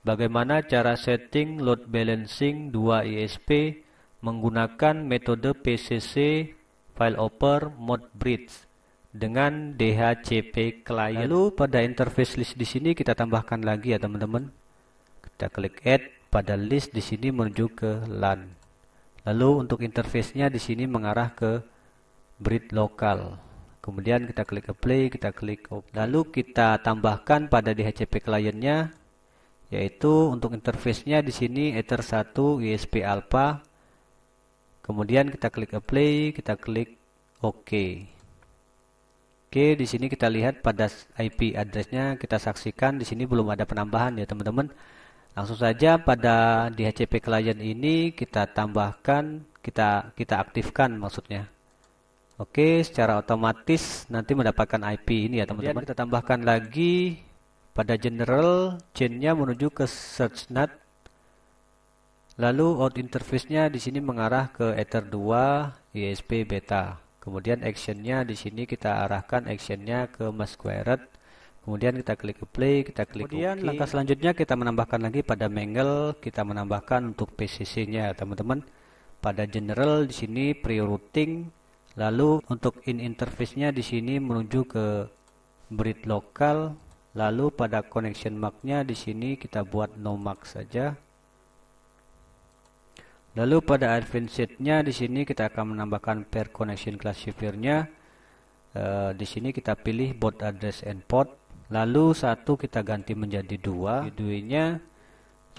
Bagaimana cara setting load balancing 2 ISP menggunakan metode PCC file over mode bridge dengan DHCP client. Lalu pada interface list di sini kita tambahkan lagi ya teman-teman. Kita klik add pada list di sini menuju ke LAN. Lalu untuk interface-nya di sini mengarah ke bridge lokal. Kemudian kita klik apply, kita klik open. Lalu kita tambahkan pada DHCP client-nya yaitu untuk interface-nya di sini Ether 1 isp Alpha. Kemudian kita klik apply, kita klik OK. Oke, di sini kita lihat pada IP address-nya kita saksikan di sini belum ada penambahan ya, teman-teman. Langsung saja pada DHCP client ini kita tambahkan, kita kita aktifkan maksudnya. Oke, secara otomatis nanti mendapatkan IP ini ya, teman-teman. Kita tambahkan lagi pada general, chainnya menuju ke search SearchNet. Lalu out interface-nya di sini mengarah ke Ether2 ISP beta. Kemudian actionnya di sini kita arahkan actionnya ke Masquerade. Kemudian kita klik ke play, kita klik Kemudian okay. langkah selanjutnya kita menambahkan lagi pada mangle, kita menambahkan untuk PCC-nya teman-teman. Pada general di sini pre-routing, lalu untuk in interface-nya di sini menuju ke breed lokal, Lalu pada connection marknya di sini kita buat no mark saja. Lalu pada advanced nya di sini kita akan menambahkan pair connection classifiernya. E, di sini kita pilih both address and port. Lalu satu kita ganti menjadi dua. Duanya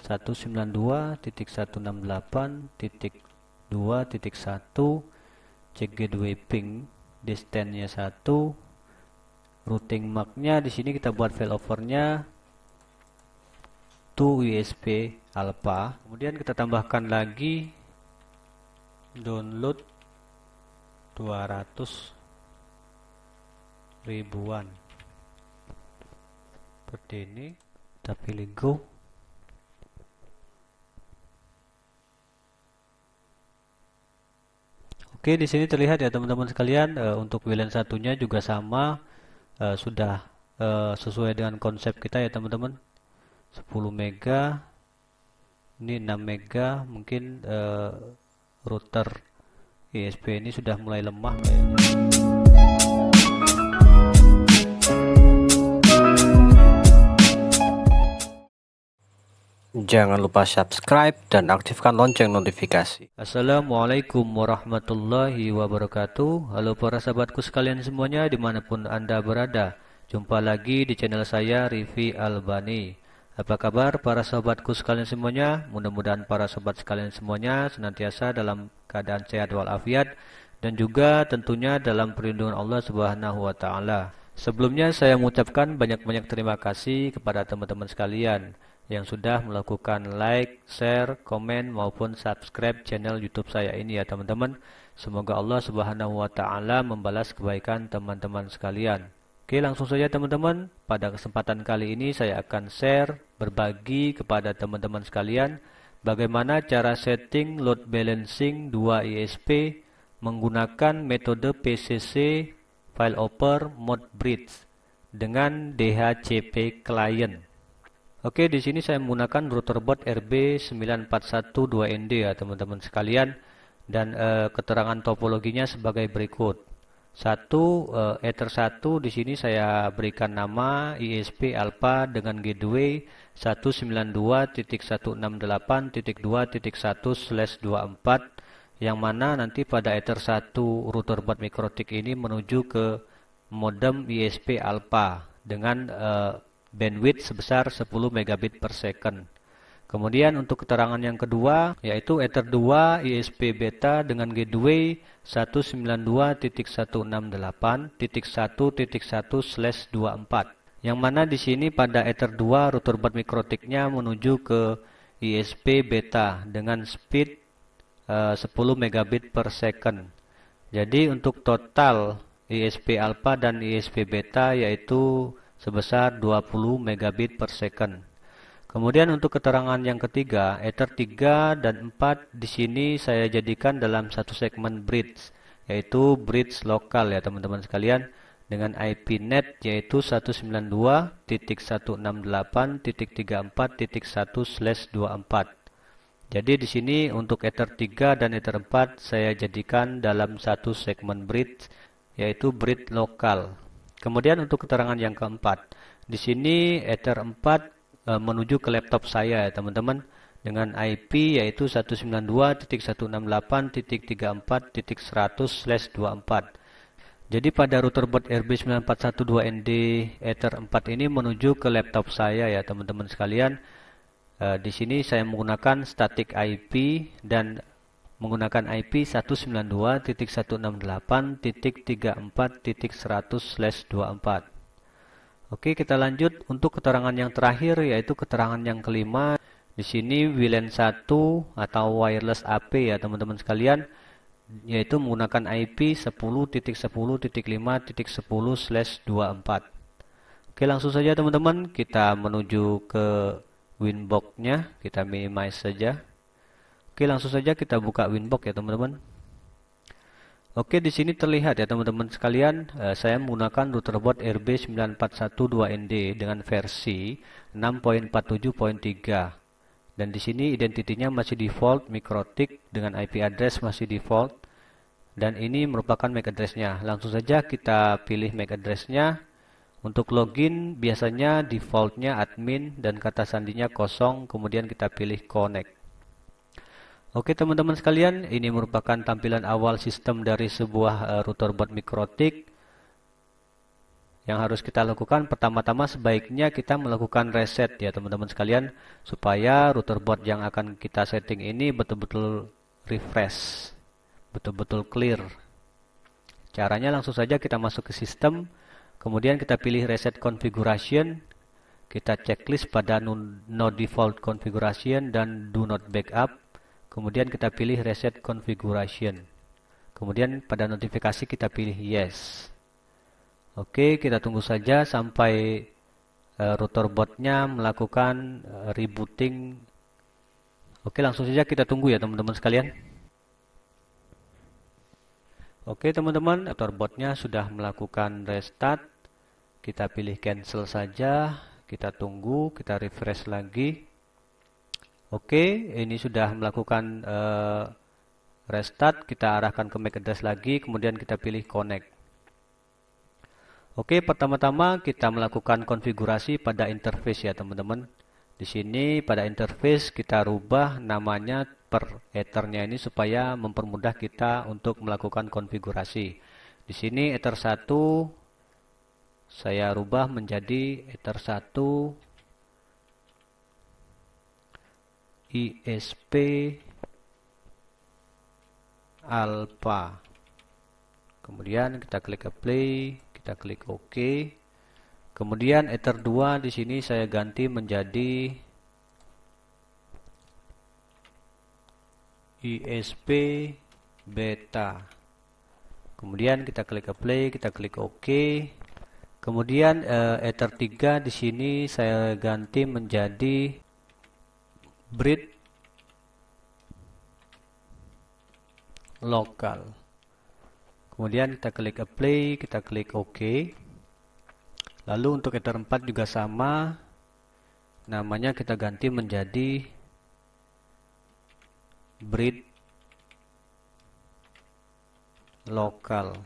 192.168.2.1 CG2 ping distance-nya 1 routing marknya di sini kita buat failovernya to usb alpha kemudian kita tambahkan lagi download 200 ribuan seperti ini kita pilih go Oke, di sini terlihat ya teman-teman sekalian e, untuk wilayah satunya juga sama uh, sudah uh, sesuai dengan konsep kita ya teman-teman 10 mega ini 6 mega mungkin uh, router ISP ini sudah mulai lemah Jangan lupa subscribe dan aktifkan lonceng notifikasi. Assalamualaikum warahmatullahi wabarakatuh. Halo para sahabatku sekalian semuanya dimanapun Anda berada. Jumpa lagi di channel saya Rivi Albani. Apa kabar para sahabatku sekalian semuanya? Mudah-mudahan para sahabat sekalian semuanya senantiasa dalam keadaan sehat walafiat dan juga tentunya dalam perlindungan Allah Subhanahu wa taala. Sebelumnya saya mengucapkan banyak-banyak terima kasih kepada teman-teman sekalian yang sudah melakukan like, share, komen maupun subscribe channel YouTube saya ini ya teman-teman. Semoga Allah Subhanahu wa taala membalas kebaikan teman-teman sekalian. Oke, langsung saja teman-teman. Pada kesempatan kali ini saya akan share berbagi kepada teman-teman sekalian bagaimana cara setting load balancing 2 ISP menggunakan metode PCC file over mode bridge dengan DHCP client. Oke, di sini saya menggunakan router bot RB9412ND ya teman-teman sekalian dan e, keterangan topologinya sebagai berikut. 1 e, eh, ether 1 di sini saya berikan nama ISP alpha dengan gateway 192.168.2.1/24 yang mana nanti pada ether 1 router bot mikrotik ini menuju ke modem ISP alpha dengan e, bandwidth sebesar 10 megabit per second. Kemudian untuk keterangan yang kedua yaitu Ether 2 ISP beta dengan gateway 192.168.1.1/24. Yang mana di sini pada Ether 2 router bot mikrotiknya menuju ke ISP beta dengan speed eh, uh, 10 megabit per second. Jadi untuk total ISP alpha dan ISP beta yaitu sebesar 20 megabit per second. Kemudian untuk keterangan yang ketiga, ether 3 dan 4 di sini saya jadikan dalam satu segmen bridge, yaitu bridge lokal ya teman-teman sekalian dengan IP net yaitu 192.168.34.1/24. Jadi di sini untuk ether 3 dan ether 4 saya jadikan dalam satu segmen bridge yaitu bridge lokal Kemudian untuk keterangan yang keempat, di sini Ether 4 e, eh, menuju ke laptop saya ya teman-teman dengan IP yaitu 192.168.34.100/24. Jadi pada router bot RB9412ND Ether 4 ini menuju ke laptop saya ya teman-teman sekalian. E, di sini saya menggunakan static IP dan menggunakan IP 192.168.34.100/24. Oke, kita lanjut untuk keterangan yang terakhir yaitu keterangan yang kelima. Di sini VLAN 1 atau wireless AP ya teman-teman sekalian yaitu menggunakan IP 10.10.5.10/24. Oke, langsung saja teman-teman kita menuju ke winbox-nya, kita minimize saja. Oke, langsung saja kita buka Winbox ya, teman-teman. Oke, di sini terlihat ya, teman-teman sekalian, eh, saya menggunakan routerboard RB9412ND dengan versi 6.47.3. Dan di sini identitinya masih default Mikrotik dengan IP address masih default. Dan ini merupakan MAC address-nya. Langsung saja kita pilih MAC address-nya. Untuk login biasanya defaultnya admin dan kata sandinya kosong, kemudian kita pilih connect. Oke teman-teman sekalian, ini merupakan tampilan awal sistem dari sebuah eh, router buat mikrotik. Yang harus kita lakukan pertama-tama sebaiknya kita melakukan reset ya teman-teman sekalian supaya router board yang akan kita setting ini betul-betul refresh, betul-betul clear. Caranya langsung saja kita masuk ke sistem, kemudian kita pilih reset configuration, kita checklist pada no default configuration dan do not backup Kemudian kita pilih reset configuration. Kemudian pada notifikasi kita pilih yes. Oke, kita tunggu saja sampai uh, router botnya melakukan e, rebooting. Oke, langsung saja kita tunggu ya teman-teman sekalian. Oke teman-teman, router botnya sudah melakukan restart. Kita pilih cancel saja, kita tunggu, kita refresh lagi. Oke, ini sudah melakukan uh, restart, kita arahkan ke MAC address lagi, kemudian kita pilih connect. Oke, pertama-tama kita melakukan konfigurasi pada interface ya teman-teman. Di sini pada interface kita rubah namanya per ethernya ini supaya mempermudah kita untuk melakukan konfigurasi. Di sini ether 1 saya rubah menjadi ether 1 ISP alpha kemudian kita klik apply kita klik OK kemudian ether 2 di sini saya ganti menjadi ISP beta kemudian kita klik apply kita klik OK kemudian ether eh, 3 di sini saya ganti menjadi breed lokal kemudian kita klik apply kita klik ok lalu untuk ether 4 juga sama namanya kita ganti menjadi breed lokal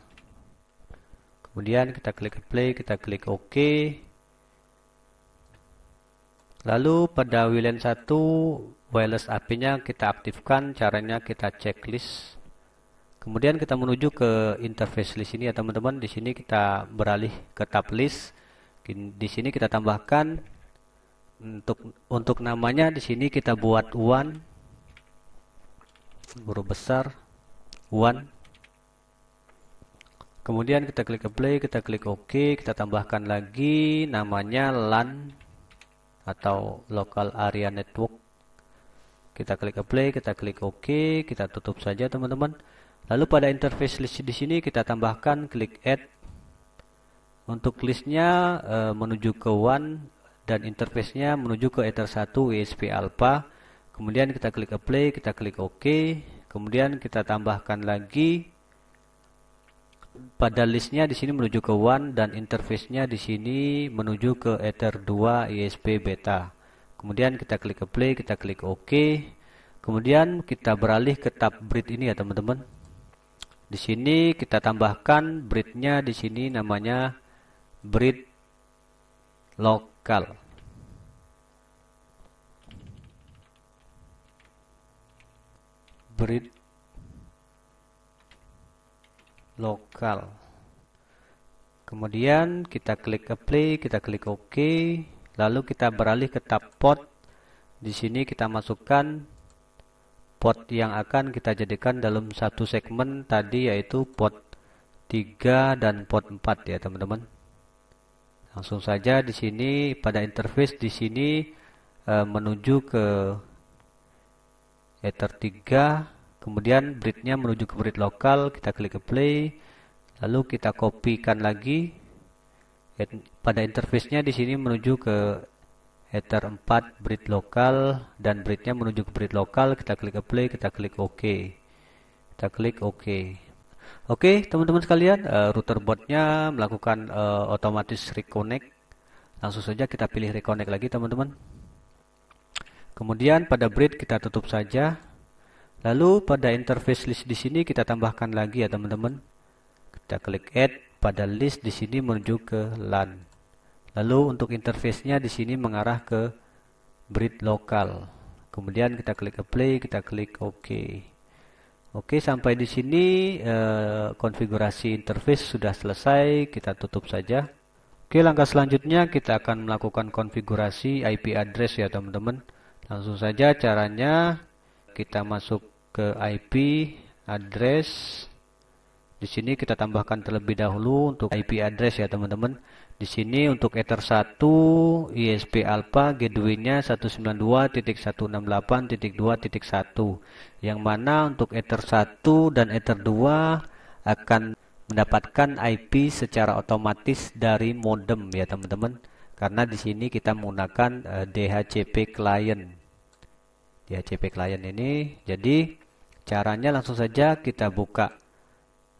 kemudian kita klik apply, kita klik ok Lalu pada WLAN 1 wireless AP-nya kita aktifkan, caranya kita checklist. Kemudian kita menuju ke interface list ini ya teman-teman. Di sini kita beralih ke tab list. Di sini kita tambahkan untuk untuk namanya di sini kita buat one huruf besar one kemudian kita klik play, kita klik ok kita tambahkan lagi namanya LAN atau local area network kita klik apply kita klik ok kita tutup saja teman-teman lalu pada interface list di sini kita tambahkan klik add untuk listnya e, menuju ke one dan interface-nya menuju ke ether 1 ESP alpha kemudian kita klik apply kita klik ok kemudian kita tambahkan lagi pada listnya di sini menuju ke one dan interface-nya di sini menuju ke Ether 2 ISP beta. Kemudian kita klik play, kita klik OK. Kemudian kita beralih ke tab breed ini ya teman-teman. Di sini kita tambahkan nya di sini namanya breed lokal. Breed lokal. Kemudian kita klik apply, kita klik OK, lalu kita beralih ke tab pot. Di sini kita masukkan pot yang akan kita jadikan dalam satu segmen tadi yaitu pot 3 dan pot 4 ya teman-teman. Langsung saja di sini pada interface di sini eh, menuju ke ether 3 Kemudian breednya menuju ke breed lokal, kita klik ke play, lalu kita kopikan lagi. Pada interface-nya di sini menuju ke ether 4 breed lokal dan breednya menuju ke breed lokal, kita klik ke play, kita klik OK. Kita klik OK. Oke, teman-teman sekalian, uh, router botnya melakukan uh, otomatis reconnect. Langsung saja kita pilih reconnect lagi, teman-teman. Kemudian pada breed kita tutup saja Lalu pada interface list di sini kita tambahkan lagi ya teman-teman. Kita klik add pada list di sini menuju ke LAN. Lalu untuk interface-nya di sini mengarah ke breed lokal. Kemudian kita klik apply, kita klik OK. Oke, sampai di sini eh, konfigurasi interface sudah selesai, kita tutup saja. Oke, langkah selanjutnya kita akan melakukan konfigurasi IP address ya teman-teman. Langsung saja caranya kita masuk ke IP address di sini kita tambahkan terlebih dahulu untuk IP address ya teman-teman. Di sini untuk Ether 1 ISP alpha gateway-nya 192.168.2.1 yang mana untuk Ether 1 dan Ether 2 akan mendapatkan IP secara otomatis dari modem ya teman-teman. Karena di sini kita menggunakan eh, DHCP client. DHCP client ini jadi Caranya langsung saja kita buka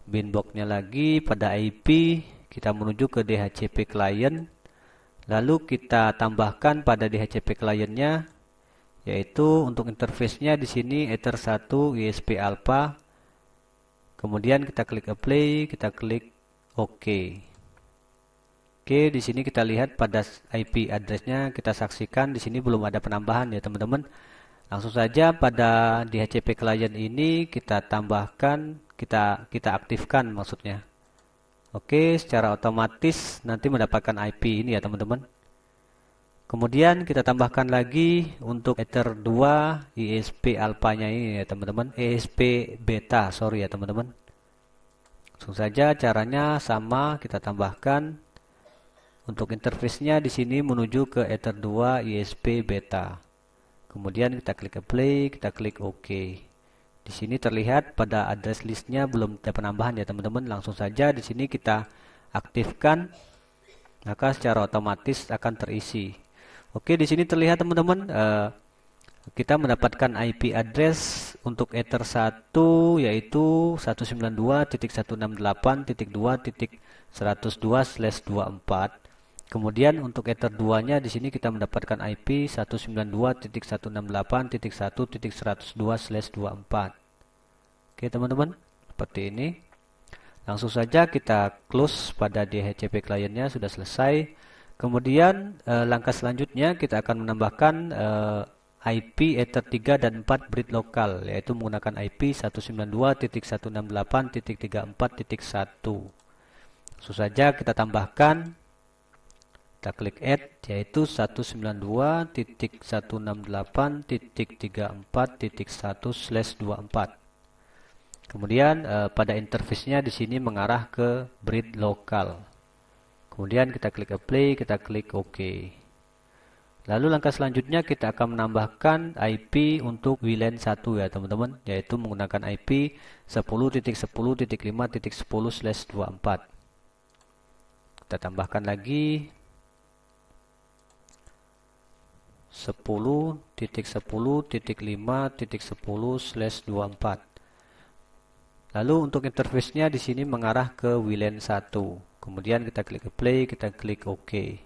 binboxnya lagi pada IP kita menuju ke DHCP client lalu kita tambahkan pada DHCP kliennya yaitu untuk interface-nya di sini Ether 1 ISP Alpha kemudian kita klik apply kita klik OK Oke, di sini kita lihat pada IP addressnya kita saksikan di sini belum ada penambahan ya teman-teman. Langsung saja pada DHCP client ini kita tambahkan, kita kita aktifkan maksudnya. Oke, secara otomatis nanti mendapatkan IP ini ya teman-teman. Kemudian kita tambahkan lagi untuk Ether 2 ISP alpanya ini ya teman-teman, ESP beta, sorry ya teman-teman. Langsung saja caranya sama, kita tambahkan untuk interface-nya di sini menuju ke Ether 2 ISP beta. Kemudian kita klik apply, kita klik OK. Di sini terlihat pada address listnya belum ada penambahan ya teman-teman. Langsung saja di sini kita aktifkan, maka secara otomatis akan terisi. Oke, di sini terlihat teman-teman eh, kita mendapatkan IP address untuk Ether 1 yaitu 192.168.2.102/24 Kemudian untuk ether 2-nya di sini kita mendapatkan IP 192.168.1.102/24. Oke, teman-teman, seperti ini. Langsung saja kita close pada DHCP kliennya sudah selesai. Kemudian eh, langkah selanjutnya kita akan menambahkan eh, IP Ether 3 dan 4 bridge lokal yaitu menggunakan IP 192.168.34.1. Langsung saja kita tambahkan kita klik add yaitu 192.168.34.1 24 kemudian eh, pada interface-nya di sini mengarah ke breed lokal kemudian kita klik apply kita klik ok lalu langkah selanjutnya kita akan menambahkan IP untuk WLAN 1 ya teman-teman yaitu menggunakan IP 10.10.5.10 24 kita tambahkan lagi 10.10.5.10/24. Lalu untuk interface-nya di sini mengarah ke WLAN 1. Kemudian kita klik play, kita klik OK.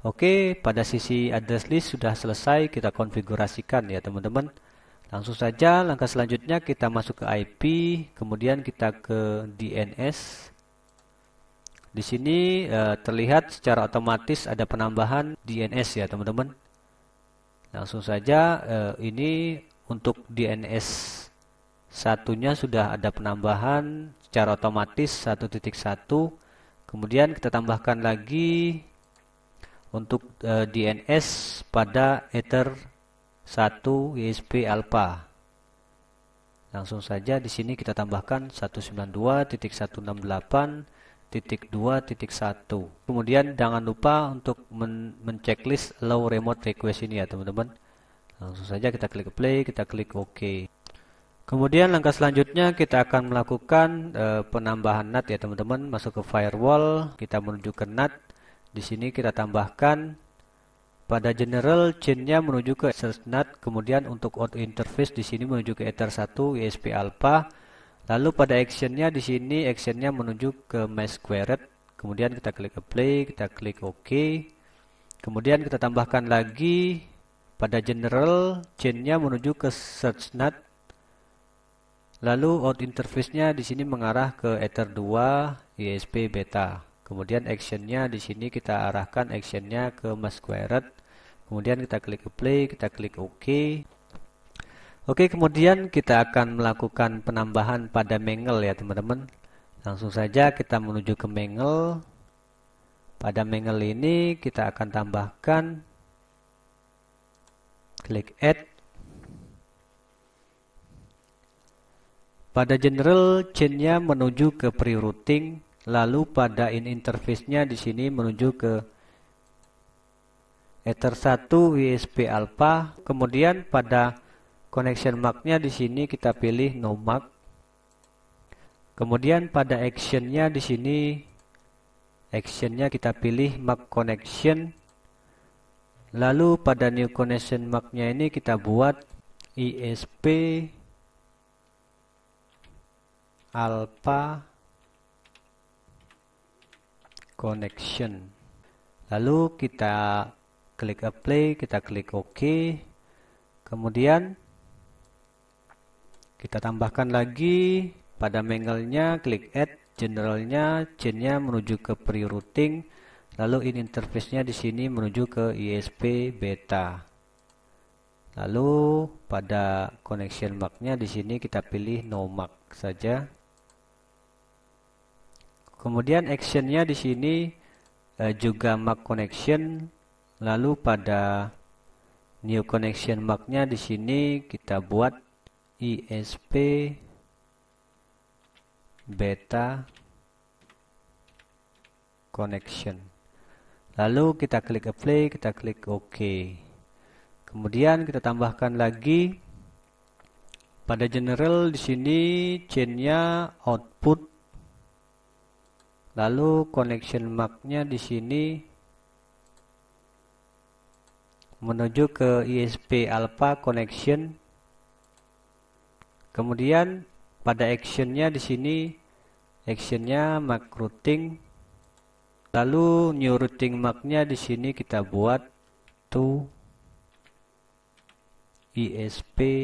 Oke, pada sisi address list sudah selesai kita konfigurasikan ya teman-teman. Langsung saja langkah selanjutnya kita masuk ke IP, kemudian kita ke DNS. Di sini eh, terlihat secara otomatis ada penambahan DNS ya teman-teman. Langsung saja eh, ini untuk DNS satunya sudah ada penambahan secara otomatis 1.1 kemudian kita tambahkan lagi untuk eh, DNS pada Ether 1 ISP alpha langsung saja di sini kita tambahkan 192.168 Titik titik dua satu. Kemudian jangan lupa untuk men Low low remote request ini ya teman-teman. Langsung saja kita klik play, kita klik OK. Kemudian langkah selanjutnya kita akan melakukan e, penambahan NAT ya teman-teman. Masuk ke firewall, kita menuju ke NAT. Di sini kita tambahkan pada general chainnya menuju ke Ethernet, kemudian untuk out interface di sini menuju ke Ether 1, ESP alpha, Lalu pada actionnya di sini actionnya menuju ke mesh squared. Kemudian kita klik apply, kita klik OK. Kemudian kita tambahkan lagi pada general chainnya menuju ke search nut. Lalu out interface-nya di sini mengarah ke Ether 2 ISP beta. Kemudian actionnya di sini kita arahkan actionnya ke mesh squared. Kemudian kita klik play, kita klik OK. Oke, kemudian kita akan melakukan penambahan pada mengel ya teman-teman. Langsung saja kita menuju ke mengel. Pada mengel ini kita akan tambahkan klik add. Pada general chainnya menuju ke pre-routing, lalu pada in interface-nya di sini menuju ke Ether 1 WSP alpha, kemudian pada Connection marknya di sini kita pilih no mark. Kemudian pada actionnya di sini actionnya kita pilih mark connection. Lalu pada new connection marknya ini kita buat ISP alpha connection. Lalu kita klik apply, kita klik OK. Kemudian kita tambahkan lagi pada mangle-nya, klik add, generalnya, chainnya menuju ke pre-routing, lalu in interface-nya di sini menuju ke ISP beta. Lalu pada connection mark-nya di sini kita pilih no mark saja. Kemudian action-nya di sini eh, juga mark connection, lalu pada new connection mark-nya di sini kita buat ISP beta connection lalu kita klik apply kita klik OK kemudian kita tambahkan lagi pada general di sini chainnya output lalu connection marknya di sini menuju ke ISP alpha connection Kemudian pada actionnya di sini actionnya mac routing lalu new routing marknya di sini kita buat to ISP e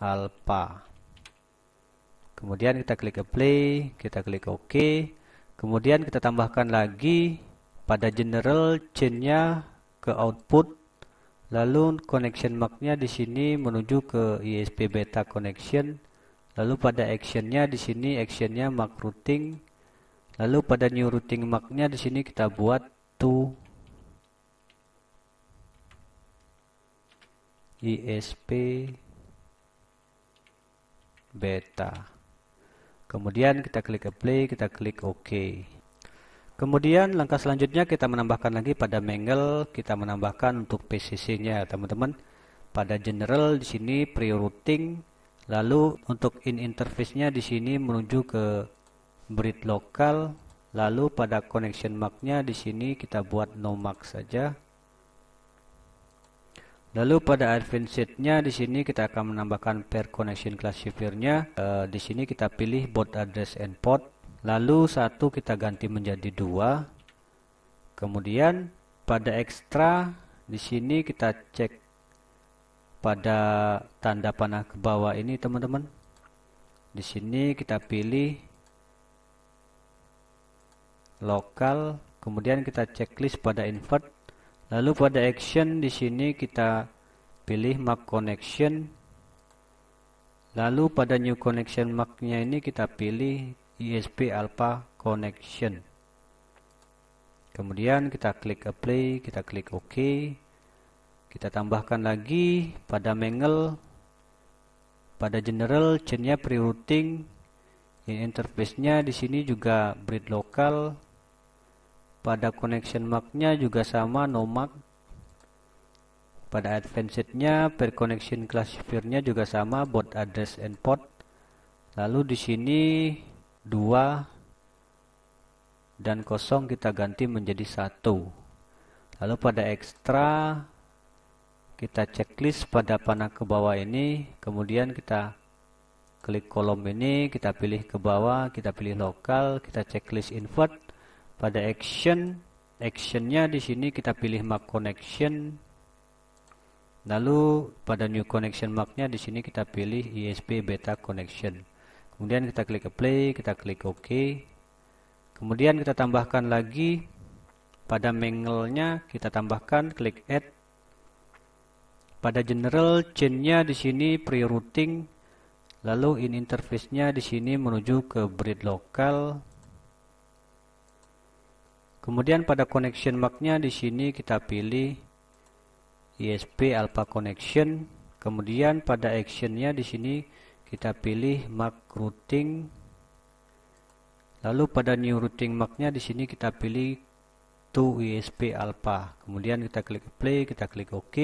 alpha kemudian kita klik apply kita klik OK kemudian kita tambahkan lagi pada general chainnya ke output Lalu connection marknya di sini menuju ke ISP beta connection. Lalu pada actionnya di sini actionnya mark routing. Lalu pada new routing marknya di sini kita buat to ISP beta. Kemudian kita klik apply, kita klik OK. Kemudian langkah selanjutnya kita menambahkan lagi pada mangle, kita menambahkan untuk PCC-nya teman-teman. Pada general di sini pre-routing, lalu untuk in interface-nya di sini menuju ke breed lokal, lalu pada connection mark-nya di sini kita buat no mark saja. Lalu pada advanced nya di sini kita akan menambahkan pair connection classifier-nya. E, di sini kita pilih both address and port Lalu satu kita ganti menjadi dua. Kemudian pada ekstra di sini kita cek pada tanda panah ke bawah ini teman-teman. Di sini kita pilih lokal, kemudian kita checklist pada invert. Lalu pada action di sini kita pilih mark connection. Lalu pada new connection marknya ini kita pilih ISP Alpha Connection kemudian kita klik apply kita klik OK kita tambahkan lagi pada mangle pada general chainnya prerouting interface nya di sini juga breed lokal pada connection Mac-nya juga sama mark. pada advanced nya per connection classifier nya juga sama both address and port lalu di sini 2 dan kosong kita ganti menjadi satu. Lalu pada ekstra kita checklist pada panah ke bawah ini, kemudian kita klik kolom ini, kita pilih ke bawah, kita pilih lokal, kita checklist invert. Pada action, actionnya di sini kita pilih map connection. Lalu pada new connection marknya di sini kita pilih ISP beta connection. Kemudian kita klik apply, kita klik OK. Kemudian kita tambahkan lagi pada mengelnya kita tambahkan klik add. Pada general chain-nya di sini pre-routing lalu in interface-nya di sini menuju ke breed lokal. Kemudian pada connection mark-nya di sini kita pilih ISP alpha connection. Kemudian pada action-nya di sini kita pilih mark routing lalu pada new routing marknya di sini kita pilih to esp alpha kemudian kita klik play kita klik ok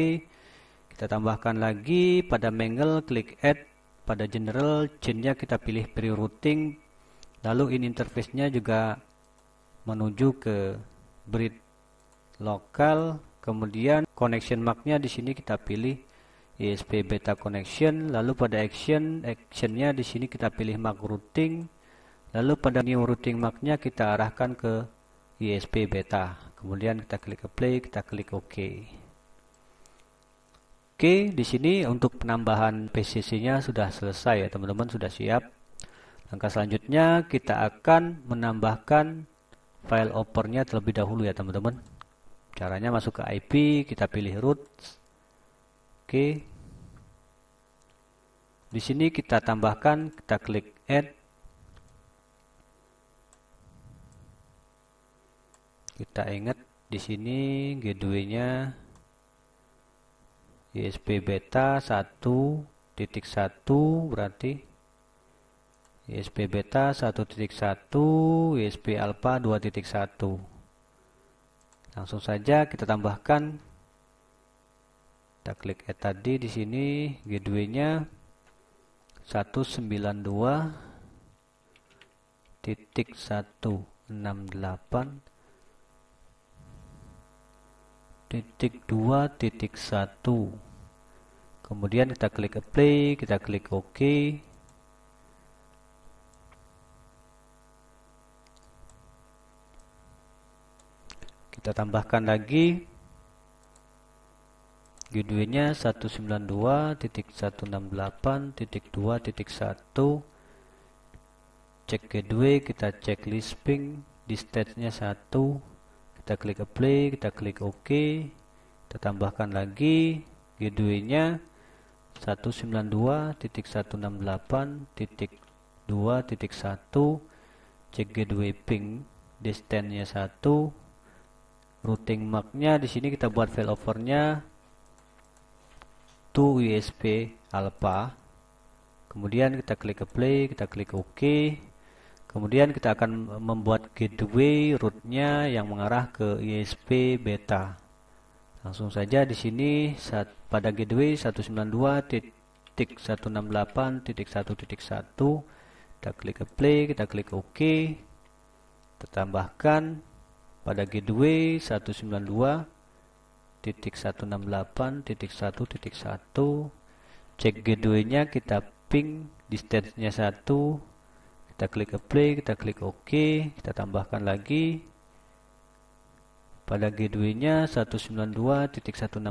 kita tambahkan lagi pada mangle klik add pada general chainnya kita pilih pre routing lalu in interface nya juga menuju ke bridge lokal kemudian connection marknya di sini kita pilih ISP beta connection lalu pada action actionnya di sini kita pilih mark routing lalu pada new routing marknya kita arahkan ke ISP beta kemudian kita klik apply kita klik OK Oke, di sini untuk penambahan PCC-nya sudah selesai ya teman-teman, sudah siap. Langkah selanjutnya kita akan menambahkan file opernya terlebih dahulu ya teman-teman. Caranya masuk ke IP, kita pilih root, Oke. Di sini kita tambahkan, kita klik add. Kita ingat di sini gateway nya ISP beta 1.1 berarti ISP beta 1.1, ISP alpha 2.1. Langsung saja kita tambahkan kita klik E tadi di sini G2-nya 192 titik 168 titik 2 titik 1 kemudian kita klik apply kita klik ok kita tambahkan lagi gateway nya 192.168.2.1 cek gateway, kita cek list ping di stage-nya 1 kita klik apply, kita klik OK kita tambahkan lagi gateway nya 192.168.2.1 cek gateway ping distance-nya 1 routing mark-nya di sini kita buat failover-nya to USB Alpha kemudian kita klik ke play kita klik OK kemudian kita akan membuat gateway rootnya yang mengarah ke ISP beta langsung saja di sini saat pada gateway 192.168.1.1 kita klik ke play kita klik OK kita tambahkan pada gateway 192 titik satu cek g dua nya kita ping distance nya satu kita klik apply kita klik OK kita tambahkan lagi pada g dua nya 192.168.1.1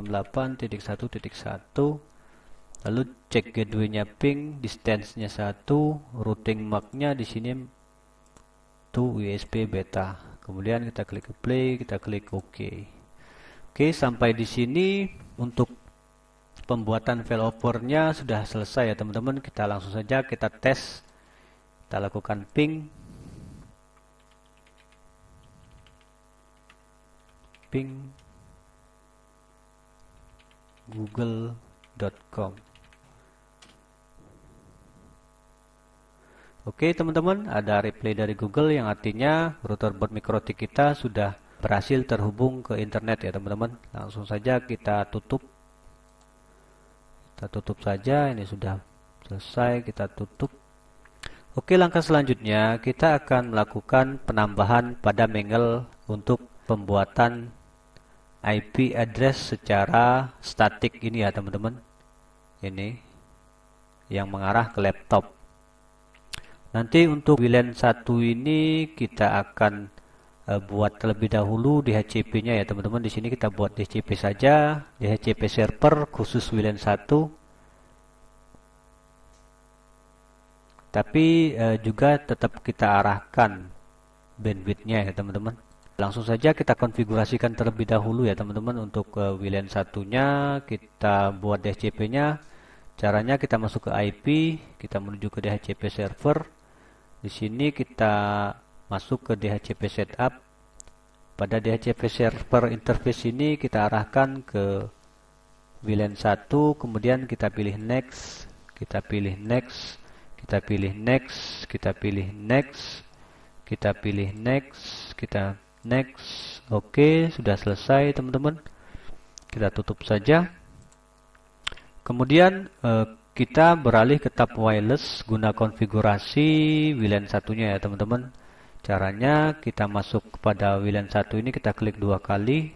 lalu cek g dua nya ping distance nya satu routing mark nya di sini tu USB beta kemudian kita klik play kita klik OK Oke, sampai di sini untuk pembuatan velopornya sudah selesai ya teman-teman. Kita langsung saja kita tes. Kita lakukan ping. Ping google.com Oke teman-teman, ada replay dari Google yang artinya router board mikrotik kita sudah berhasil terhubung ke internet ya teman-teman langsung saja kita tutup kita tutup saja ini sudah selesai kita tutup oke langkah selanjutnya kita akan melakukan penambahan pada mengel untuk pembuatan IP address secara statik ini ya teman-teman ini yang mengarah ke laptop nanti untuk WLAN satu ini kita akan Eh, buat terlebih dahulu di HCP-nya ya teman-teman. Di sini kita buat DHCP saja, di HCP server khusus VLAN 1. Tapi eh, juga tetap kita arahkan bandwidth nya ya teman-teman. Langsung saja kita konfigurasikan terlebih dahulu ya teman-teman untuk eh, WLAN VLAN nya kita buat DHCP-nya. Caranya kita masuk ke IP, kita menuju ke DHCP server. Di sini kita masuk ke DHCP setup. Pada DHCP server interface ini kita arahkan ke VLAN 1, kemudian kita pilih next, kita pilih next, kita pilih next, kita pilih next, kita pilih next, kita next. Oke, sudah selesai teman-teman. Kita tutup saja. Kemudian eh, kita beralih ke tab wireless guna konfigurasi VLAN satunya ya teman-teman. Caranya kita masuk kepada wilayah satu ini kita klik dua kali.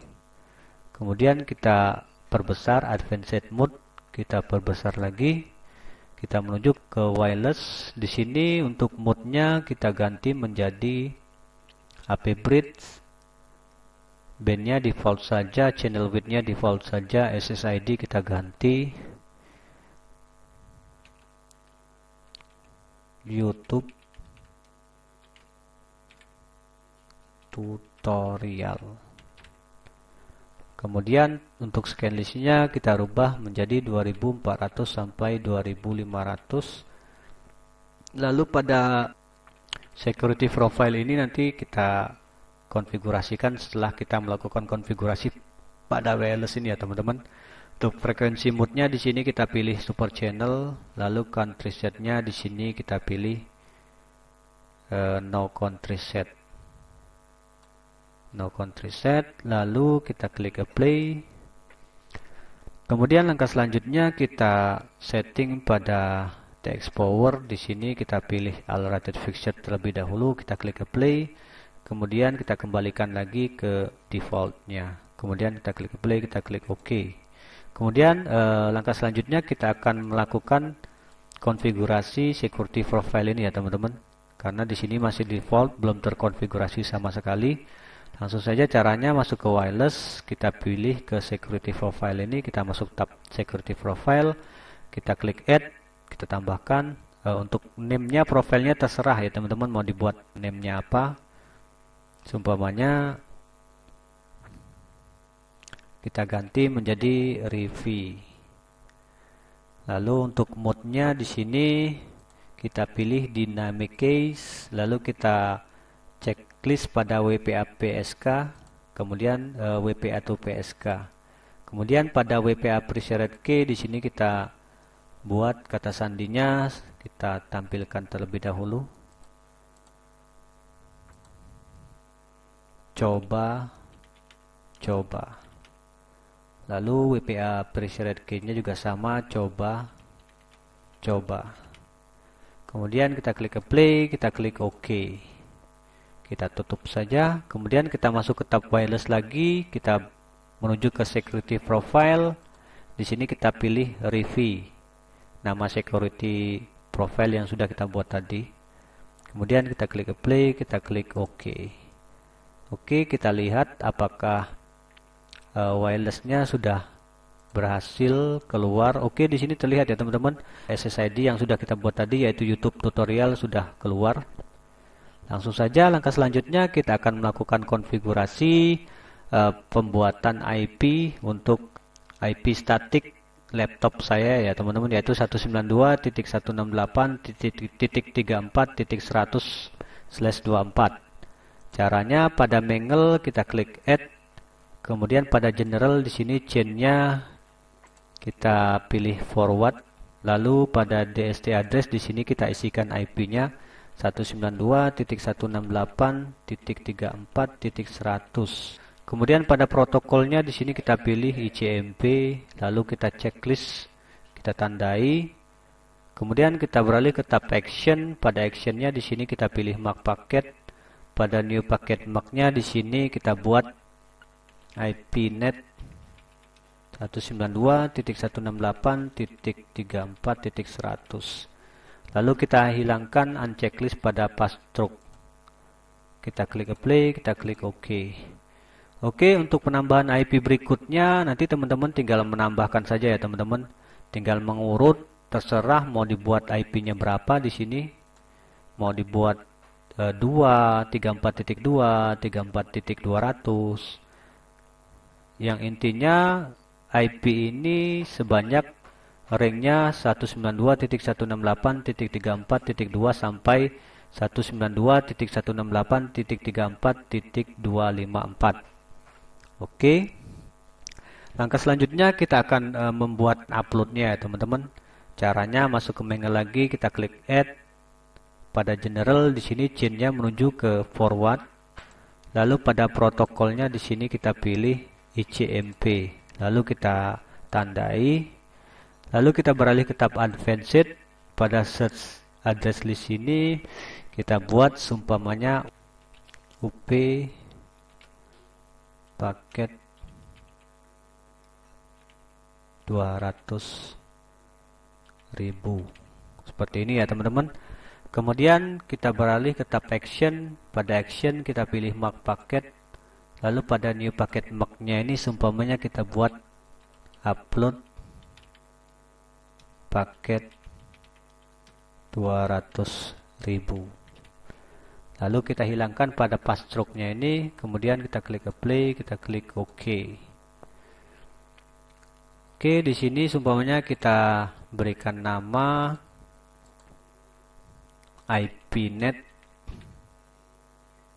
Kemudian kita perbesar advanced mode, kita perbesar lagi. Kita menuju ke wireless. Di sini untuk mode-nya kita ganti menjadi AP bridge. Bandnya default saja, channel width-nya default saja, SSID kita ganti. YouTube tutorial kemudian untuk scan listnya kita rubah menjadi 2400 sampai 2500 lalu pada security profile ini nanti kita konfigurasikan setelah kita melakukan konfigurasi pada wireless ini ya teman-teman untuk frekuensi moodnya di sini kita pilih super channel, lalu country setnya di sini kita pilih uh, no country set no country set, lalu kita klik apply. Kemudian langkah selanjutnya kita setting pada text power di sini kita pilih rated fixture terlebih dahulu, kita klik apply. Kemudian kita kembalikan lagi ke defaultnya. Kemudian kita klik play. kita klik OK. Kemudian eh, langkah selanjutnya kita akan melakukan konfigurasi security profile ini ya teman-teman karena di sini masih default belum terkonfigurasi sama sekali Langsung saja caranya masuk ke wireless, kita pilih ke security profile ini, kita masuk tab security profile, kita klik add, kita tambahkan uh, untuk name-nya profilnya terserah ya teman-teman mau dibuat name-nya apa. Seumpamanya kita ganti menjadi review. Lalu untuk mode-nya di sini kita pilih dynamic case, lalu kita list pada WPA PSK, kemudian uh, eh, WPA to PSK. Kemudian pada WPA Preset Key di sini kita buat kata sandinya kita tampilkan terlebih dahulu. Coba coba. Lalu WPA Preset K-nya juga sama coba coba. Kemudian kita klik ke play, kita klik OK kita tutup saja kemudian kita masuk ke tab wireless lagi kita menuju ke security profile di sini kita pilih review nama security profile yang sudah kita buat tadi kemudian kita klik play kita klik ok ok kita lihat apakah eh, wirelessnya sudah berhasil keluar oke di sini terlihat ya teman-teman SSID yang sudah kita buat tadi yaitu YouTube tutorial sudah keluar Langsung saja langkah selanjutnya kita akan melakukan konfigurasi uh, pembuatan IP untuk IP statik laptop saya ya teman-teman yaitu 192.168.34.100/24. Caranya pada mangle kita klik add kemudian pada general di sini chain-nya kita pilih forward lalu pada DST address di sini kita isikan IP-nya 192.168.34.100. Kemudian pada protokolnya di sini kita pilih ICMP, lalu kita checklist, kita tandai. Kemudian kita beralih ke tab action. Pada actionnya di sini kita pilih mark paket. Pada new paket marknya di sini kita buat IPnet 192.168.34.100. Lalu kita hilangkan unchecklist pada pass stroke. Kita klik apply, kita klik OK. Oke, untuk penambahan IP berikutnya nanti teman-teman tinggal menambahkan saja ya teman-teman. Tinggal mengurut terserah mau dibuat IP-nya berapa di sini. Mau dibuat uh, 2, 34.2, 34.200. Yang intinya IP ini sebanyak ringnya 192.168.34.2 sampai 192.168.34.254 oke langkah selanjutnya kita akan e, membuat uploadnya ya teman-teman caranya masuk ke menu lagi kita klik add pada general di sini chainnya menuju ke forward lalu pada protokolnya di sini kita pilih ICMP lalu kita tandai Lalu kita beralih ke tab Advanced. Pada search address list ini kita buat sumpamanya up paket 200.000 seperti ini ya teman-teman kemudian kita beralih ke tab action pada action kita pilih mark paket lalu pada new paket marknya ini sumpamanya kita buat upload paket 200 ribu lalu kita hilangkan pada pas stroke-nya ini kemudian kita klik apply kita klik OK Oke di sini sumpahnya kita berikan nama IPnet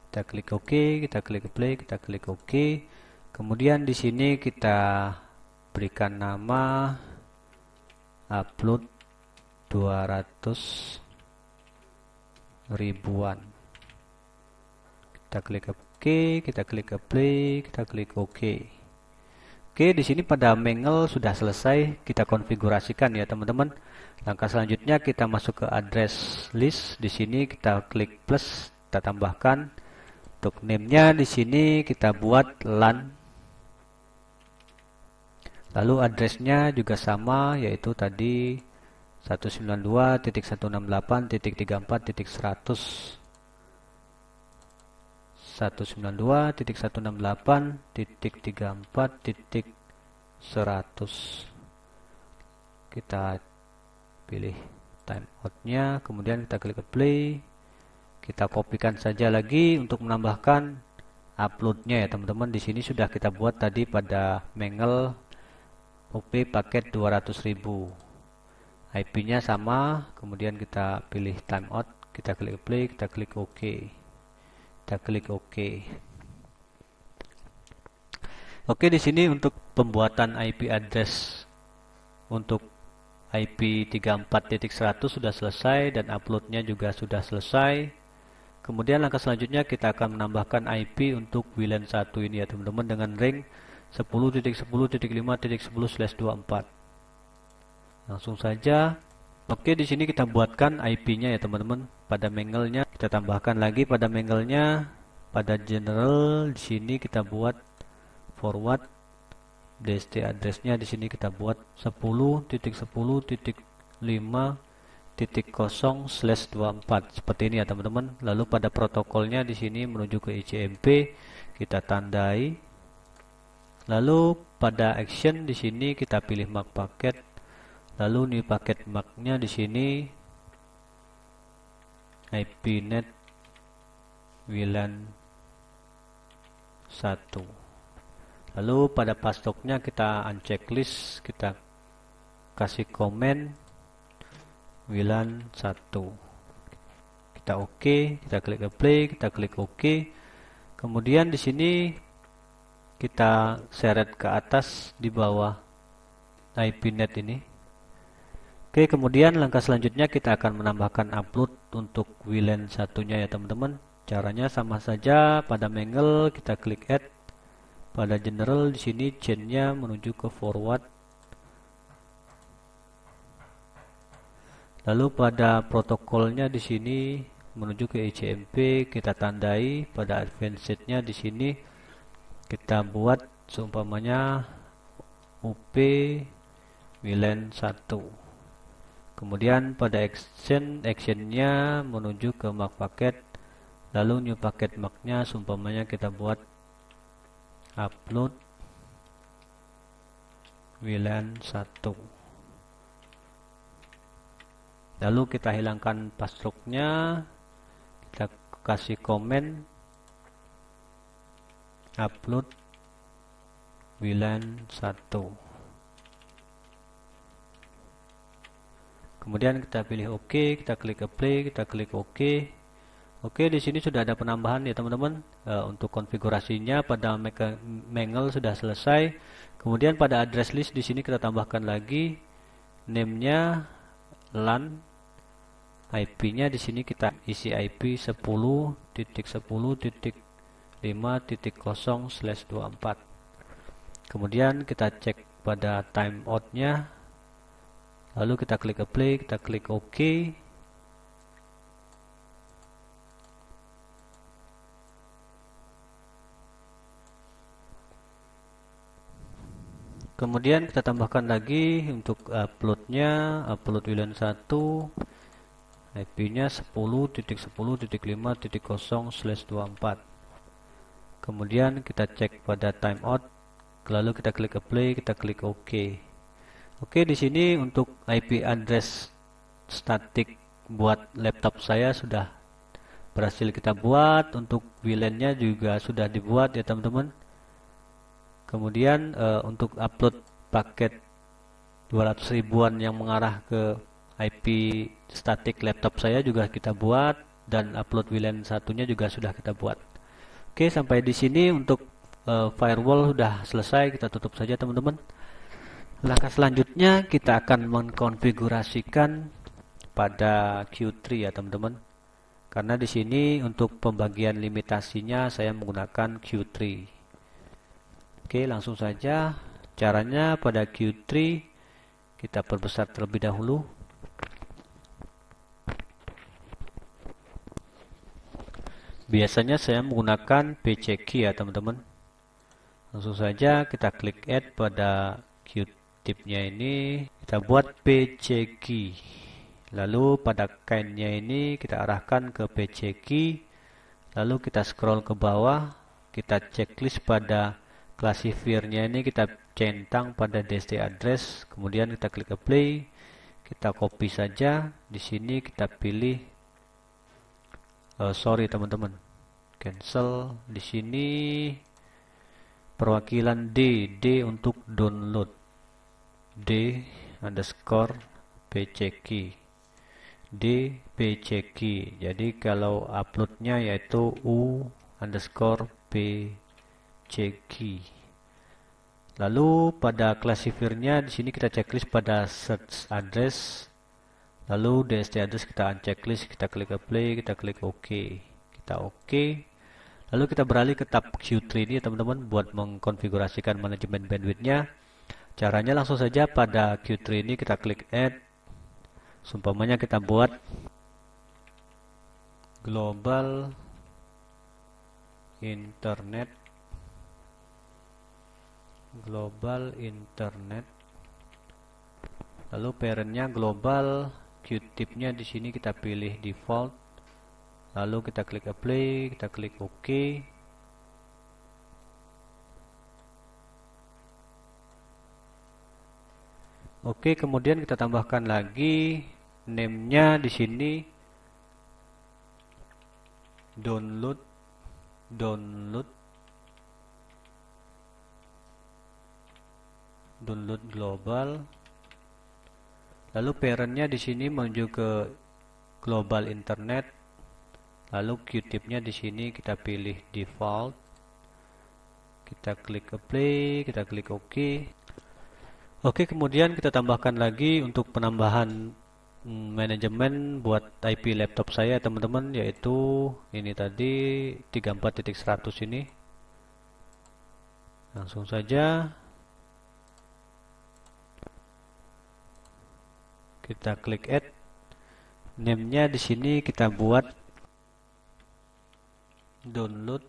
kita klik OK kita klik play kita klik OK kemudian di sini kita berikan nama upload 200 ribuan kita klik OK kita klik ke play kita klik OK Oke di sini pada Mengel sudah selesai kita konfigurasikan ya teman-teman langkah selanjutnya kita masuk ke address list di sini kita klik plus kita tambahkan untuk name-nya di sini kita buat lan Lalu addressnya juga sama yaitu tadi 192.168.34.100 192.168.34.100 kita pilih timeoutnya kemudian kita klik play kita kopikan saja lagi untuk menambahkan uploadnya ya teman-teman di sini sudah kita buat tadi pada Mengel OP paket 200.000 IP-nya sama kemudian kita pilih timeout kita klik play kita klik OK kita klik OK Oke di sini untuk pembuatan IP address untuk IP 34.100 sudah selesai dan uploadnya juga sudah selesai. Kemudian langkah selanjutnya kita akan menambahkan IP untuk VLAN 1 ini ya teman-teman dengan ring 192.168.1.1 10.10.5.10/24. Langsung saja. Oke, di sini kita buatkan IP-nya ya, teman-teman. Pada mangle-nya kita tambahkan lagi pada mangle-nya pada general di sini kita buat forward DST address-nya di sini kita buat titik 10.10.5.0/24 seperti ini ya teman-teman. Lalu pada protokolnya di sini menuju ke ICMP kita tandai Lalu pada action di sini kita pilih mark paket. Lalu new paket marknya di sini ip net WLAN 1. Lalu pada pastoknya kita uncheck list, kita kasih komen WLAN 1 kita oke OK, kita klik apply kita klik oke OK. kemudian di sini kita seret ke atas di bawah IP Net ini Oke kemudian langkah selanjutnya kita akan menambahkan upload untuk VLAN satunya ya teman-teman caranya sama saja pada Mengel kita klik add pada general di sini chainnya menuju ke forward lalu pada protokolnya di sini menuju ke ECMP kita tandai pada advanced setnya di sini kita buat seumpamanya UP wilen 1 kemudian pada action actionnya menuju ke mark paket lalu new paket marknya seumpamanya kita buat upload wilen 1 lalu kita hilangkan passwordnya kita kasih komen upload WLAN 1 kemudian kita pilih OK kita klik apply kita klik OK Oke, di sini sudah ada penambahan ya teman-teman. E, untuk konfigurasinya pada Mangle sudah selesai. Kemudian pada address list di sini kita tambahkan lagi name LAN IP-nya di sini kita isi IP titik 5.0/24. Kemudian kita cek pada timeout-nya. Lalu kita klik apply, kita klik OK. Kemudian kita tambahkan lagi untuk uploadnya, upload wilayah 1 IP-nya 10.10.5.0/24 kemudian kita cek pada timeout lalu kita klik apply kita klik ok Oke di sini untuk IP address static buat laptop saya sudah berhasil kita buat untuk VLAN-nya juga sudah dibuat ya teman-teman kemudian uh, untuk upload paket 200 ribuan yang mengarah ke IP static laptop saya juga kita buat dan upload VLAN satunya juga sudah kita buat Oke, sampai di sini untuk uh, firewall sudah selesai, kita tutup saja teman-teman. Langkah selanjutnya kita akan mengkonfigurasikan pada Q3 ya teman-teman. Karena di sini untuk pembagian limitasinya saya menggunakan Q3. Oke, langsung saja caranya pada Q3 kita perbesar terlebih dahulu Biasanya saya menggunakan PC ya teman-teman. Langsung saja kita klik add pada Q-tipnya ini. Kita buat PC Lalu pada kainnya ini kita arahkan ke PC Lalu kita scroll ke bawah. Kita checklist pada classifiernya ini kita centang pada DST address. Kemudian kita klik apply. Kita copy saja. Di sini kita pilih uh, sorry teman-teman cancel di sini perwakilan D D untuk download D underscore pck D pck jadi kalau uploadnya yaitu U underscore pck lalu pada klasifirnya di sini kita checklist pada search address lalu DST address kita unchecklist kita klik apply kita klik OK kita OK Lalu kita beralih ke tab Q3 ini teman-teman buat mengkonfigurasikan manajemen bandwidthnya. Caranya langsung saja pada Q3 ini kita klik add. Sumpamanya kita buat global internet global internet lalu parentnya global QTipnya di sini kita pilih default lalu kita klik apply kita klik ok Oke, kemudian kita tambahkan lagi name-nya di sini download download download global. Lalu parent-nya di sini menuju ke global internet. Lalu Q-tipnya di sini kita pilih default. Kita klik apply, kita klik OK. Oke, kemudian kita tambahkan lagi untuk penambahan mm, manajemen buat IP laptop saya teman-teman yaitu ini tadi 34.100 ini. Langsung saja kita klik add. Name-nya di sini kita buat download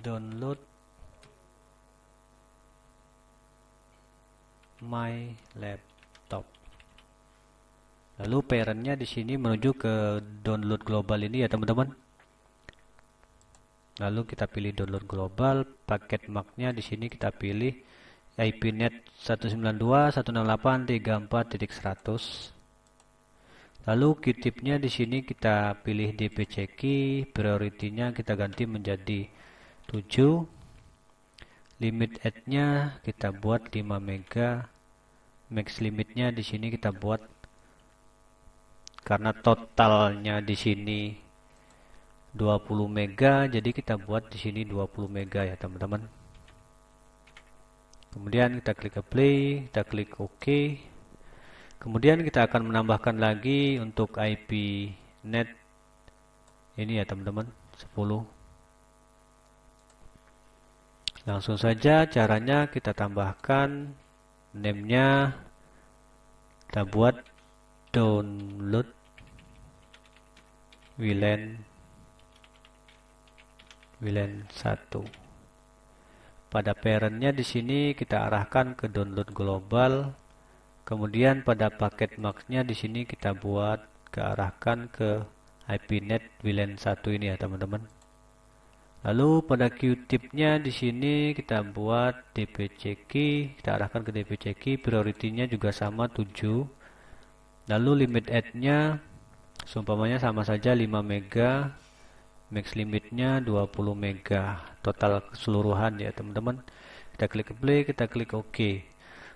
download my laptop lalu parentnya di sini menuju ke download global ini ya teman-teman lalu kita pilih download global paket macnya di sini kita pilih IPnet 192.168.34.100 Lalu kitipnya di sini kita pilih DPC key, prioritinya kita ganti menjadi 7. Limit add-nya kita buat 5 mega. Max limitnya di sini kita buat karena totalnya di sini 20 mega, jadi kita buat di sini 20 mega ya, teman-teman. Kemudian kita klik play, kita klik OK. Kemudian kita akan menambahkan lagi untuk IP net ini ya teman-teman 10. Langsung saja caranya kita tambahkan name-nya kita buat download VLAN VLAN 1. Pada parentnya di sini kita arahkan ke download global Kemudian pada paket maxnya di sini kita buat kearahkan ke ip net VLAN 1 ini ya teman-teman. Lalu pada Q-tipnya di sini kita buat DPC key, kita arahkan ke DPC key, prioritinya juga sama 7. Lalu limit add-nya seumpamanya sama saja 5 mega, max limitnya 20 mega, total keseluruhan ya teman-teman. Kita klik play, kita klik OK.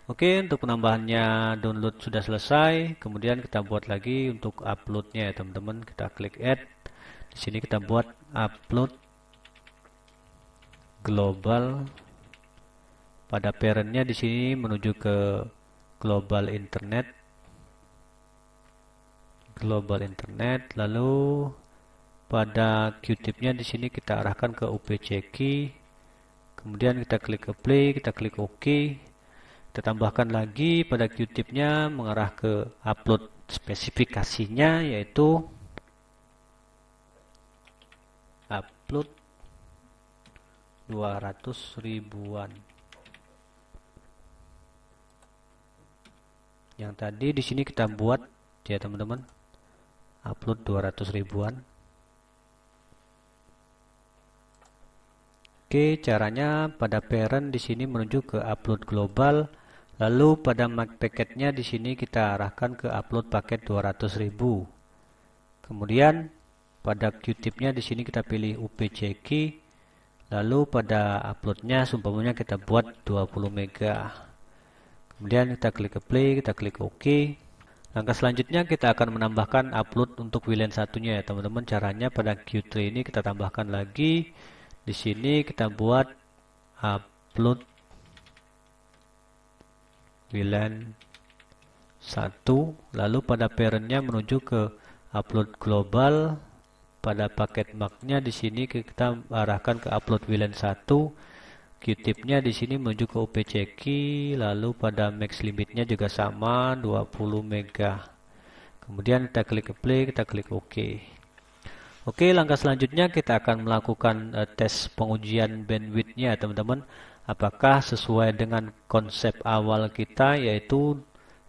Oke, untuk penambahannya download sudah selesai. Kemudian kita buat lagi untuk uploadnya ya teman-teman. Kita klik add. Di sini kita buat upload global pada parentnya di sini menuju ke global internet global internet lalu pada Qtipnya di sini kita arahkan ke UPC key kemudian kita klik apply kita klik OK kita tambahkan lagi pada Q-tipnya mengarah ke upload spesifikasinya yaitu upload 200 ribuan yang tadi di sini kita buat ya teman-teman upload 200 ribuan Oke caranya pada parent di sini menuju ke upload global Lalu pada mat paketnya di sini kita arahkan ke upload paket 200.000. Kemudian pada Qtipnya di sini kita pilih UPC key. Lalu pada uploadnya sumpahnya kita buat 20 mega. Kemudian kita klik ke play, kita klik OK. Langkah selanjutnya kita akan menambahkan upload untuk VLAN satunya ya teman-teman. Caranya pada Q3 ini kita tambahkan lagi. Di sini kita buat upload WLAN 1 lalu pada parentnya menuju ke upload global pada paket marknya di sini kita arahkan ke upload WLAN 1 Qtipnya di sini menuju ke UPC key lalu pada max limitnya juga sama 20 mega kemudian kita klik play kita klik OK Oke langkah selanjutnya kita akan melakukan uh, tes pengujian bandwidth-nya teman-teman apakah sesuai dengan konsep awal kita yaitu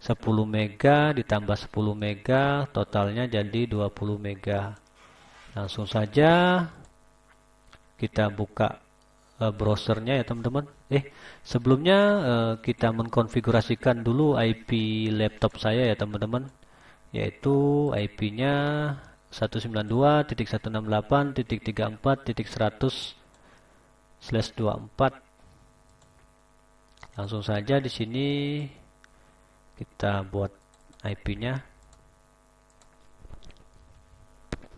10 mega ditambah 10 mega totalnya jadi 20 mega langsung saja kita buka eh, browsernya ya teman-teman eh sebelumnya eh, kita mengkonfigurasikan dulu IP laptop saya ya teman-teman yaitu IP-nya 192.168.34.100/24 Langsung saja di sini kita buat IP-nya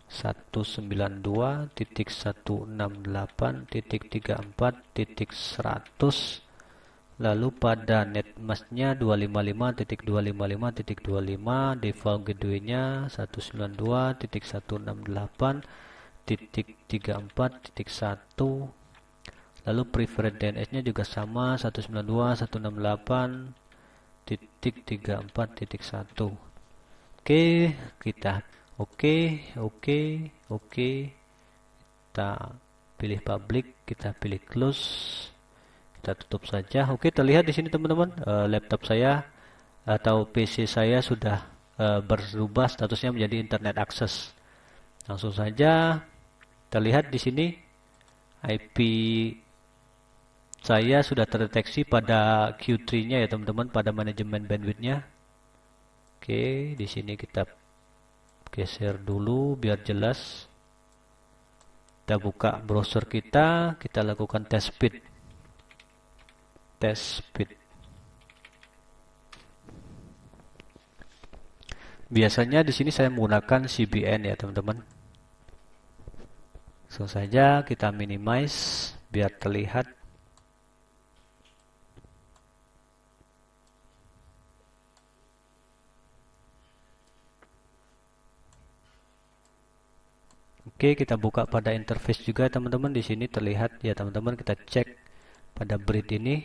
192.168.34.100 lalu pada netmask-nya 255.255.25 default gateway-nya 192.168.34.1 Lalu preferred DNS-nya juga sama 192.168.34.1. Oke, kita oke, oke, oke. Kita pilih public, kita pilih close. Kita tutup saja. Oke, terlihat di sini teman-teman, eh, laptop saya atau PC saya sudah eh, berubah statusnya menjadi internet access. Langsung saja terlihat di sini IP saya sudah terdeteksi pada Q3-nya ya teman-teman pada manajemen bandwidth-nya. Oke, di sini kita geser dulu biar jelas. Kita buka browser kita, kita lakukan test speed. Test speed. Biasanya di sini saya menggunakan CBN ya teman-teman. Langsung saja kita minimize biar terlihat Oke, kita buka pada interface juga teman-teman. Di sini terlihat ya teman-teman kita cek pada breed ini.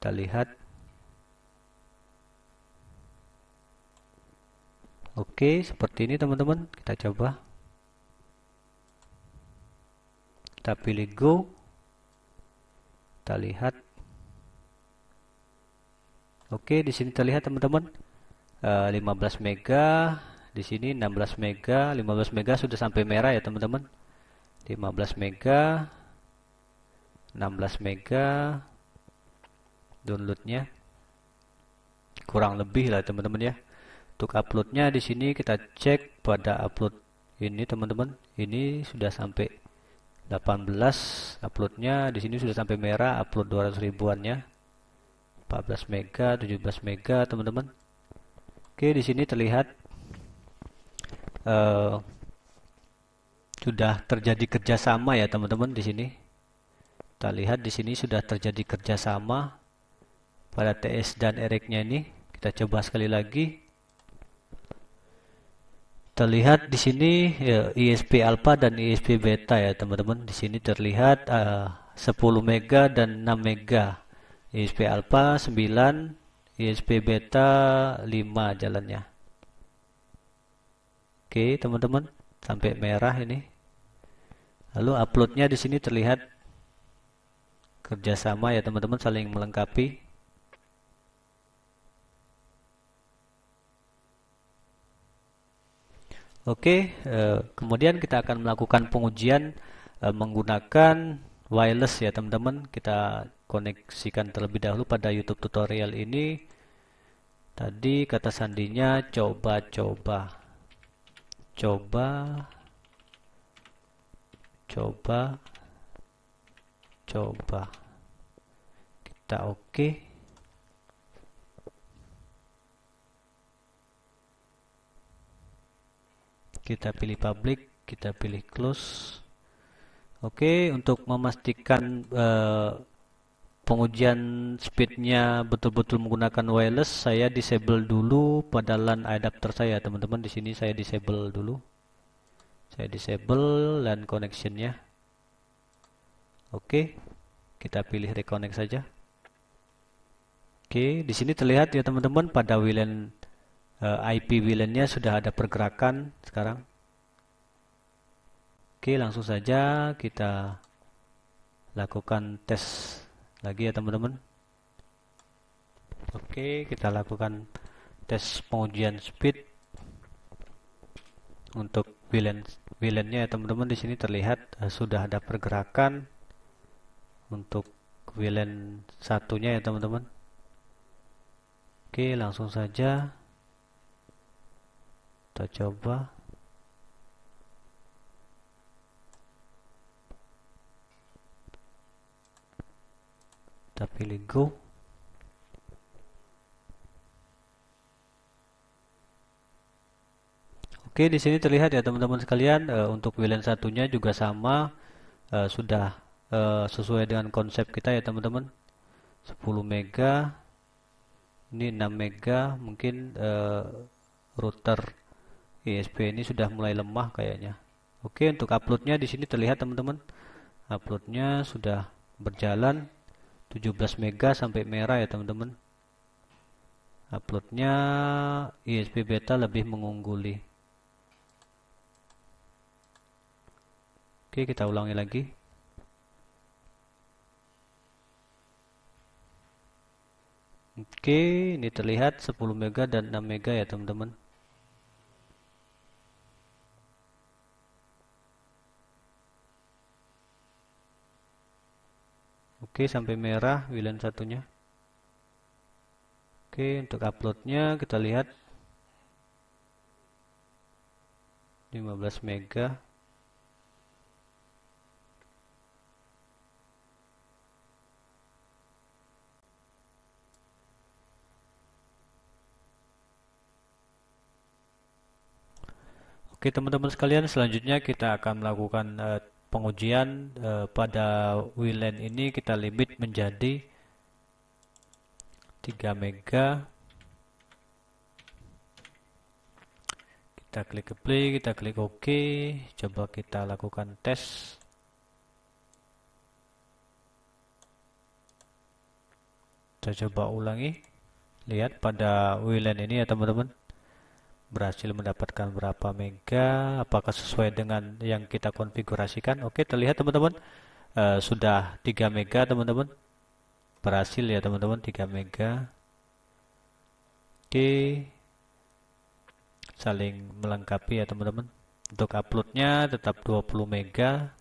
Kita lihat. Oke, seperti ini teman-teman. Kita coba. Kita pilih go. Kita lihat. Oke, di sini terlihat teman-teman. 15 eh, mega di sini 16 mega 15 mega sudah sampai merah ya teman-teman 15 mega 16 mega downloadnya kurang lebih lah teman-teman ya untuk uploadnya di sini kita cek pada upload ini teman-teman ini sudah sampai 18 uploadnya di sini sudah sampai merah upload 200 ribuannya 14 mega 17 mega teman-teman Oke di sini terlihat uh, sudah terjadi kerjasama ya teman-teman di sini. Kita lihat di sini sudah terjadi kerjasama pada TS dan ereknya ini. Kita coba sekali lagi. Terlihat di sini ya, ISP alpha dan ISP beta ya teman-teman. Di sini terlihat eh, uh, 10 mega dan 6 mega. ISP alpha 9, ISP beta 5 jalannya. Oke, teman-teman, sampai merah ini. Lalu uploadnya di sini terlihat kerjasama ya teman-teman saling melengkapi. Oke, eh, kemudian kita akan melakukan pengujian eh, menggunakan wireless ya teman-teman. Kita koneksikan terlebih dahulu pada YouTube tutorial ini. Tadi kata sandinya coba-coba coba coba coba kita oke okay. kita pilih public kita pilih close oke okay, untuk memastikan uh, pengujian speednya betul-betul menggunakan wireless saya disable dulu pada LAN adapter saya teman-teman di sini saya disable dulu saya disable LAN connectionnya oke kita pilih reconnect saja oke okay. di sini terlihat ya teman-teman pada WLAN eh, IP WLAN-nya sudah ada pergerakan sekarang oke langsung saja kita lakukan tes lagi ya teman-teman oke kita lakukan tes pengujian speed untuk villain villainnya ya teman-teman di sini terlihat uh, sudah ada pergerakan untuk villain satunya ya teman-teman oke langsung saja kita coba kita pilih go Oke, di sini terlihat ya teman-teman sekalian e, untuk wilayah satunya juga sama e, sudah e, sesuai dengan konsep kita ya teman-teman. 10 mega ini 6 mega mungkin router ISP ini sudah mulai lemah kayaknya. Oke, untuk uploadnya di sini terlihat teman-teman. Uploadnya sudah berjalan. 17 mega sampai merah ya teman-teman uploadnya ISP beta lebih mengungguli oke kita ulangi lagi oke ini terlihat 10 mega dan 6 mega ya teman-teman Oke, sampai merah wilan satunya. Oke, untuk uploadnya kita lihat 15 mega. Oke teman-teman sekalian selanjutnya kita akan melakukan uh, pengujian eh, pada WLAN ini kita limit menjadi 3 mega kita klik play kita klik ok coba kita lakukan tes kita coba ulangi lihat pada WLAN ini ya teman-teman berhasil mendapatkan berapa mega apakah sesuai dengan yang kita konfigurasikan oke terlihat teman-teman uh, sudah 3 mega teman-teman berhasil ya teman-teman 3 mega oke saling melengkapi ya teman-teman untuk uploadnya tetap 20 mega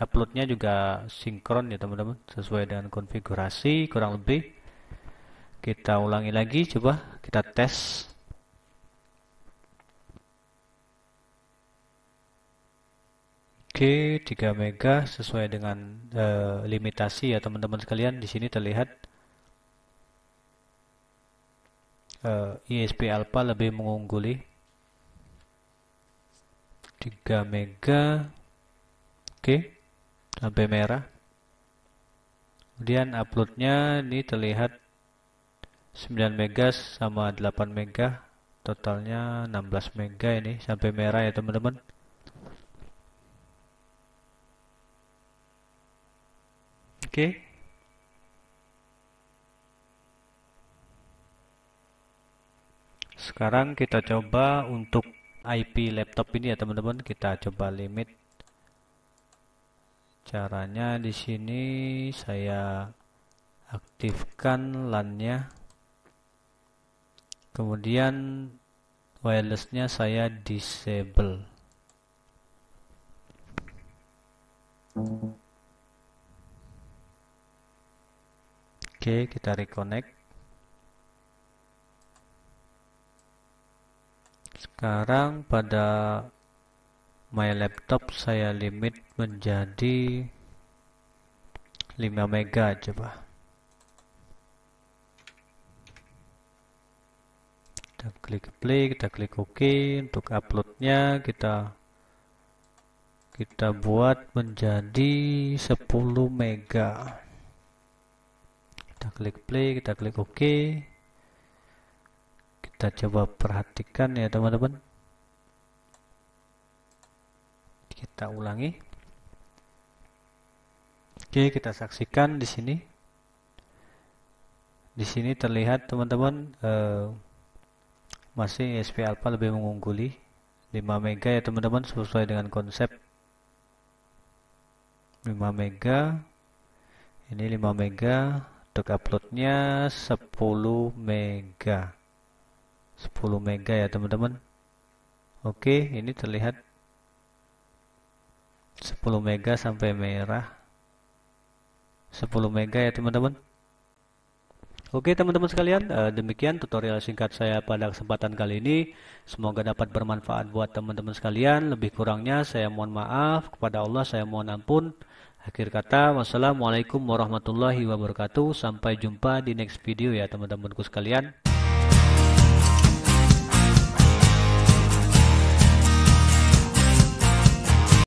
uploadnya juga sinkron ya teman-teman sesuai dengan konfigurasi kurang lebih kita ulangi lagi, coba kita tes. Oke, 3 mega sesuai dengan uh, limitasi ya teman-teman sekalian. Di sini terlihat uh, eh, ISP Alpha lebih mengungguli 3 mega. Oke, sampai merah. Kemudian uploadnya ini terlihat 9 mega sama 8 mega totalnya 16 mega ini sampai merah ya teman-teman oke okay. sekarang kita coba untuk IP laptop ini ya teman-teman kita coba limit caranya di sini saya aktifkan LAN-nya kemudian wirelessnya saya disable oke kita reconnect sekarang pada my laptop saya limit menjadi 5 mega coba kita klik play kita klik OK untuk uploadnya kita kita buat menjadi 10 mega kita klik play kita klik OK kita coba perhatikan ya teman-teman kita ulangi Oke kita saksikan di sini di sini terlihat teman-teman eh, masih ISP Alpha lebih mengungguli 5 mega ya teman-teman sesuai dengan konsep 5 mega ini 5 mega untuk uploadnya 10 mega 10 mega ya teman-teman Oke ini terlihat 10 mega sampai merah 10 mega ya teman-teman Oke teman-teman sekalian, eh, demikian tutorial singkat saya pada kesempatan kali ini. Semoga dapat bermanfaat buat teman-teman sekalian. Lebih kurangnya saya mohon maaf, kepada Allah saya mohon ampun. Akhir kata, wassalamualaikum warahmatullahi wabarakatuh. Sampai jumpa di next video ya teman-temanku sekalian.